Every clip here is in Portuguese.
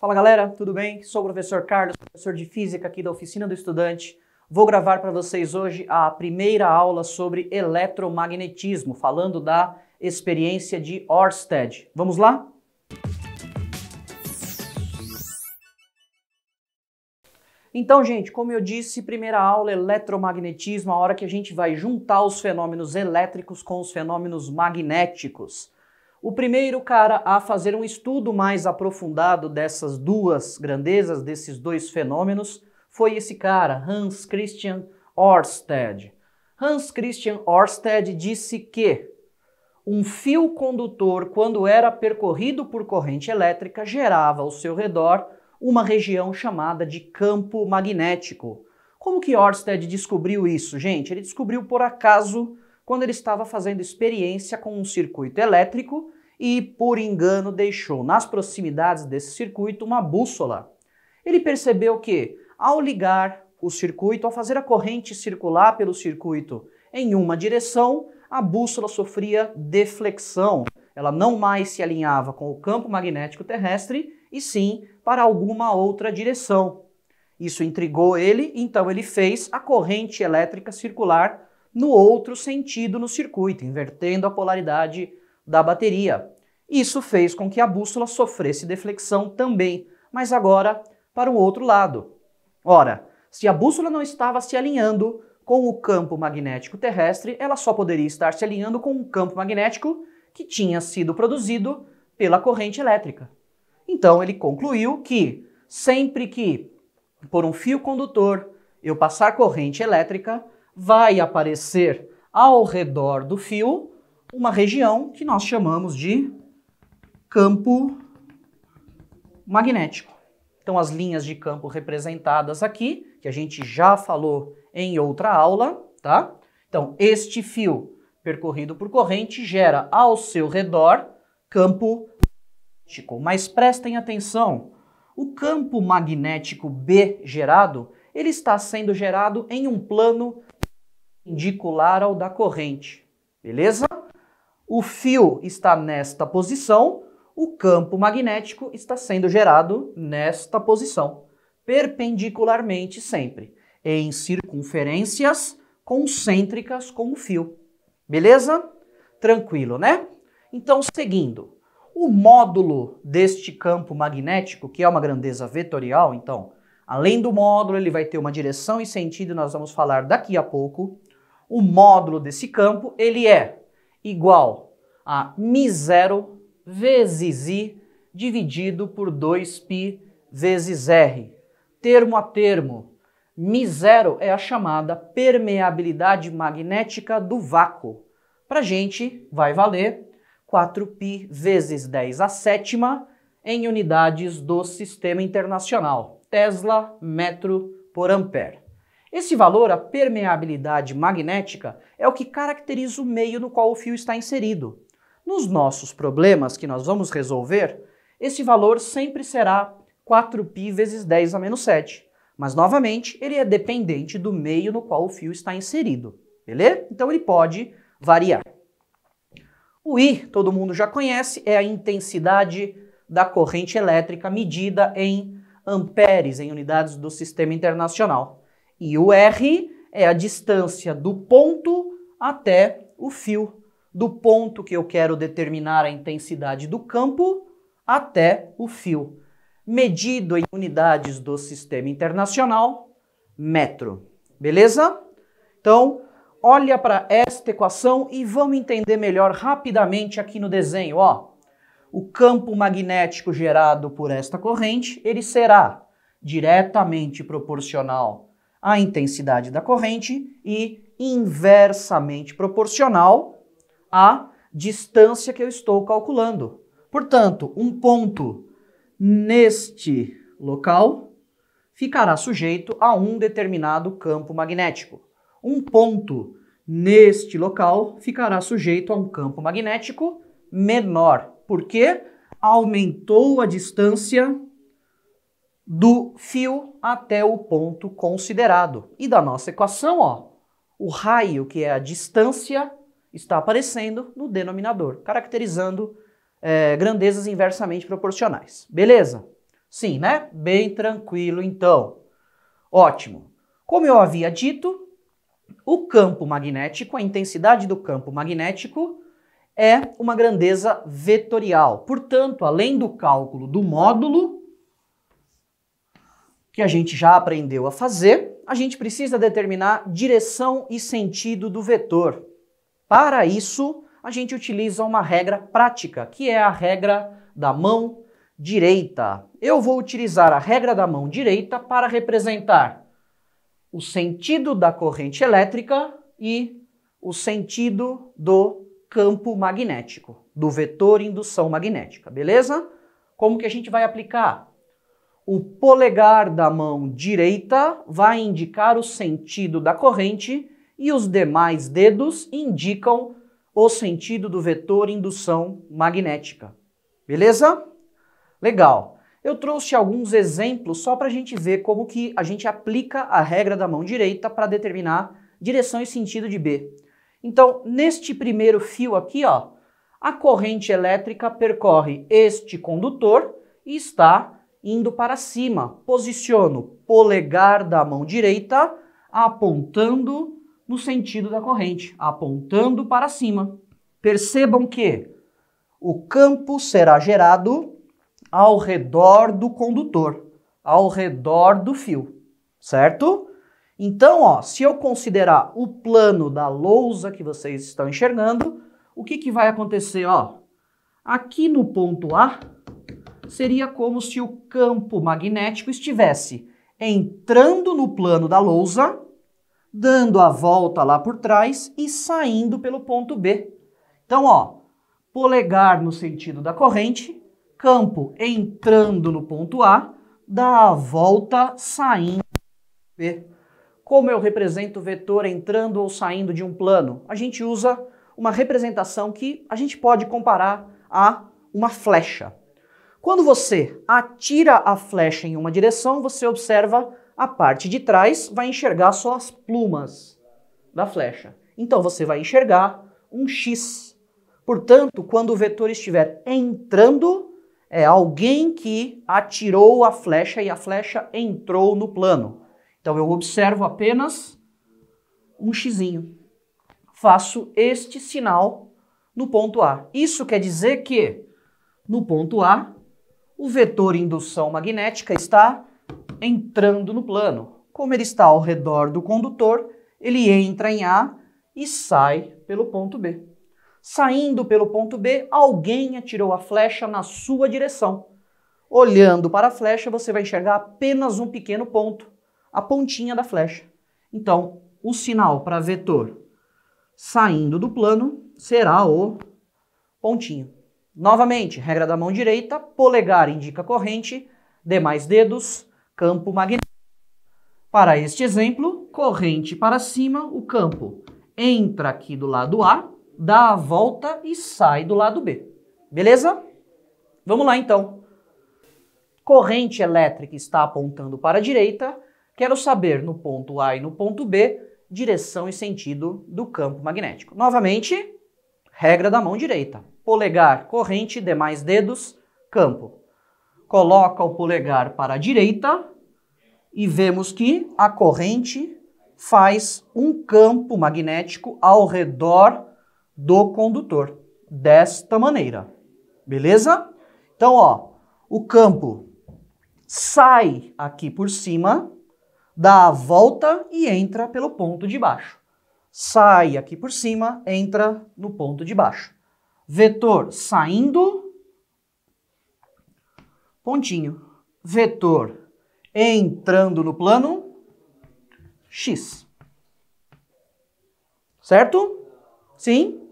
Fala galera, tudo bem? Sou o professor Carlos, professor de Física aqui da Oficina do Estudante. Vou gravar para vocês hoje a primeira aula sobre eletromagnetismo, falando da experiência de Oersted. Vamos lá? Então, gente, como eu disse, primeira aula eletromagnetismo, a hora que a gente vai juntar os fenômenos elétricos com os fenômenos magnéticos. O primeiro cara a fazer um estudo mais aprofundado dessas duas grandezas, desses dois fenômenos, foi esse cara, Hans Christian Ørsted. Hans Christian Ørsted disse que um fio condutor, quando era percorrido por corrente elétrica, gerava ao seu redor uma região chamada de campo magnético. Como que Ørsted descobriu isso, gente? Ele descobriu por acaso quando ele estava fazendo experiência com um circuito elétrico e, por engano, deixou nas proximidades desse circuito uma bússola. Ele percebeu que, ao ligar o circuito, ao fazer a corrente circular pelo circuito em uma direção, a bússola sofria deflexão. Ela não mais se alinhava com o campo magnético terrestre e sim para alguma outra direção. Isso intrigou ele, então ele fez a corrente elétrica circular no outro sentido no circuito, invertendo a polaridade da bateria. Isso fez com que a bússola sofresse deflexão também, mas agora para o outro lado. Ora, se a bússola não estava se alinhando com o campo magnético terrestre, ela só poderia estar se alinhando com um campo magnético que tinha sido produzido pela corrente elétrica. Então ele concluiu que sempre que por um fio condutor eu passar corrente elétrica, vai aparecer ao redor do fio uma região que nós chamamos de campo magnético. Então, as linhas de campo representadas aqui, que a gente já falou em outra aula, tá? Então, este fio percorrido por corrente gera ao seu redor campo magnético. Mas prestem atenção, o campo magnético B gerado, ele está sendo gerado em um plano perpendicular ao da corrente, beleza? O fio está nesta posição, o campo magnético está sendo gerado nesta posição, perpendicularmente sempre, em circunferências concêntricas com o fio. Beleza? Tranquilo, né? Então, seguindo, o módulo deste campo magnético, que é uma grandeza vetorial, então, além do módulo, ele vai ter uma direção e sentido, nós vamos falar daqui a pouco o módulo desse campo ele é igual a mi 0 vezes i dividido por 2π vezes r. Termo a termo, mi 0 é a chamada permeabilidade magnética do vácuo. Para gente, vai valer 4π vezes 10 a sétima em unidades do sistema internacional, Tesla, metro por ampere. Esse valor, a permeabilidade magnética, é o que caracteriza o meio no qual o fio está inserido. Nos nossos problemas que nós vamos resolver, esse valor sempre será 4π vezes 10 a menos 7. Mas, novamente, ele é dependente do meio no qual o fio está inserido. Beleza? Então ele pode variar. O I, todo mundo já conhece, é a intensidade da corrente elétrica medida em amperes, em unidades do sistema internacional. E o R é a distância do ponto até o fio, do ponto que eu quero determinar a intensidade do campo até o fio, medido em unidades do sistema internacional, metro. Beleza? Então, olha para esta equação e vamos entender melhor rapidamente aqui no desenho, ó. O campo magnético gerado por esta corrente, ele será diretamente proporcional à intensidade da corrente e inversamente proporcional à distância que eu estou calculando. Portanto, um ponto neste local ficará sujeito a um determinado campo magnético. Um ponto neste local ficará sujeito a um campo magnético menor, porque aumentou a distância do fio até o ponto considerado. E da nossa equação, ó, o raio, que é a distância, está aparecendo no denominador, caracterizando é, grandezas inversamente proporcionais. Beleza? Sim, né? Bem tranquilo, então. Ótimo. Como eu havia dito, o campo magnético, a intensidade do campo magnético, é uma grandeza vetorial. Portanto, além do cálculo do módulo, que a gente já aprendeu a fazer, a gente precisa determinar direção e sentido do vetor. Para isso, a gente utiliza uma regra prática, que é a regra da mão direita. Eu vou utilizar a regra da mão direita para representar o sentido da corrente elétrica e o sentido do campo magnético, do vetor indução magnética, beleza? Como que a gente vai aplicar? O polegar da mão direita vai indicar o sentido da corrente e os demais dedos indicam o sentido do vetor indução magnética. Beleza? Legal. Eu trouxe alguns exemplos só para a gente ver como que a gente aplica a regra da mão direita para determinar direção e sentido de B. Então, neste primeiro fio aqui, ó, a corrente elétrica percorre este condutor e está indo para cima. Posiciono polegar da mão direita apontando no sentido da corrente, apontando para cima. Percebam que o campo será gerado ao redor do condutor, ao redor do fio, certo? Então, ó, se eu considerar o plano da lousa que vocês estão enxergando, o que, que vai acontecer? Ó? Aqui no ponto A, seria como se o campo magnético estivesse entrando no plano da lousa, dando a volta lá por trás e saindo pelo ponto B. Então, ó, polegar no sentido da corrente, campo entrando no ponto A, dá a volta saindo B. Como eu represento o vetor entrando ou saindo de um plano? A gente usa uma representação que a gente pode comparar a uma flecha. Quando você atira a flecha em uma direção, você observa a parte de trás, vai enxergar só as plumas da flecha. Então você vai enxergar um X. Portanto, quando o vetor estiver entrando, é alguém que atirou a flecha e a flecha entrou no plano. Então eu observo apenas um X. Faço este sinal no ponto A. Isso quer dizer que no ponto A o vetor indução magnética está entrando no plano. Como ele está ao redor do condutor, ele entra em A e sai pelo ponto B. Saindo pelo ponto B, alguém atirou a flecha na sua direção. Olhando para a flecha, você vai enxergar apenas um pequeno ponto, a pontinha da flecha. Então, o sinal para vetor saindo do plano será o pontinho. Novamente, regra da mão direita, polegar indica corrente, demais dedos, campo magnético. Para este exemplo, corrente para cima, o campo entra aqui do lado A, dá a volta e sai do lado B. Beleza? Vamos lá então. Corrente elétrica está apontando para a direita. Quero saber no ponto A e no ponto B direção e sentido do campo magnético. Novamente, regra da mão direita polegar, corrente, demais dedos, campo. Coloca o polegar para a direita e vemos que a corrente faz um campo magnético ao redor do condutor, desta maneira. Beleza? Então, ó, o campo sai aqui por cima, dá a volta e entra pelo ponto de baixo. Sai aqui por cima, entra no ponto de baixo. Vetor saindo, pontinho. Vetor entrando no plano, x. Certo? Sim?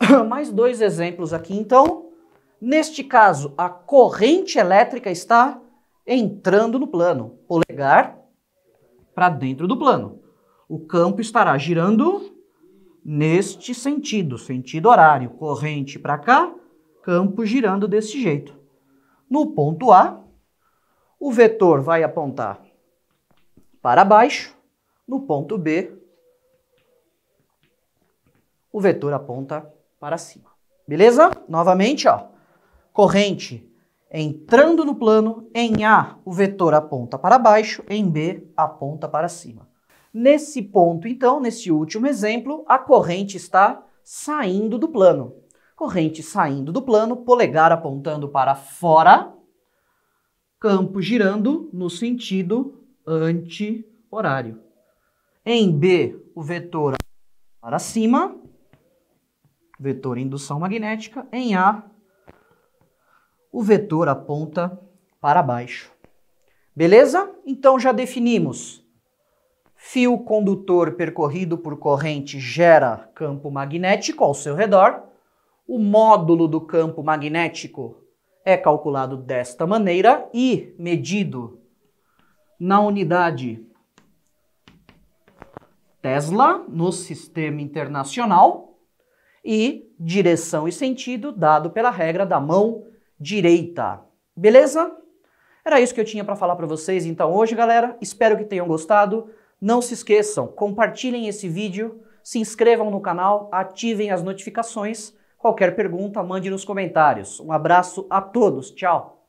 Mais dois exemplos aqui, então. Neste caso, a corrente elétrica está entrando no plano. Polegar para dentro do plano. O campo estará girando neste sentido, sentido horário, corrente para cá, campo girando desse jeito. No ponto A, o vetor vai apontar para baixo, no ponto B, o vetor aponta para cima. Beleza? Novamente, ó, corrente entrando no plano, em A o vetor aponta para baixo, em B aponta para cima. Nesse ponto, então, nesse último exemplo, a corrente está saindo do plano. Corrente saindo do plano, polegar apontando para fora, campo girando no sentido anti-horário. Em B, o vetor para cima, vetor indução magnética. Em A, o vetor aponta para baixo. Beleza? Então já definimos Fio condutor percorrido por corrente gera campo magnético ao seu redor. O módulo do campo magnético é calculado desta maneira e medido na unidade Tesla no sistema internacional e direção e sentido dado pela regra da mão direita. Beleza? Era isso que eu tinha para falar para vocês então hoje, galera. Espero que tenham gostado. Não se esqueçam, compartilhem esse vídeo, se inscrevam no canal, ativem as notificações. Qualquer pergunta, mande nos comentários. Um abraço a todos, tchau!